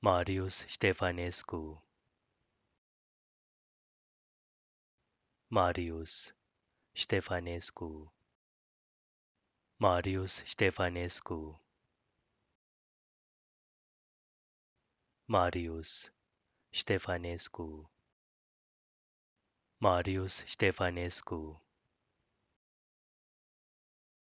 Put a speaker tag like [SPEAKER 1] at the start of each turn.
[SPEAKER 1] Marius Stefanescu
[SPEAKER 2] Marius Stefanescu Marius Stefanescu Marius Stefanescu Marius Stefanescu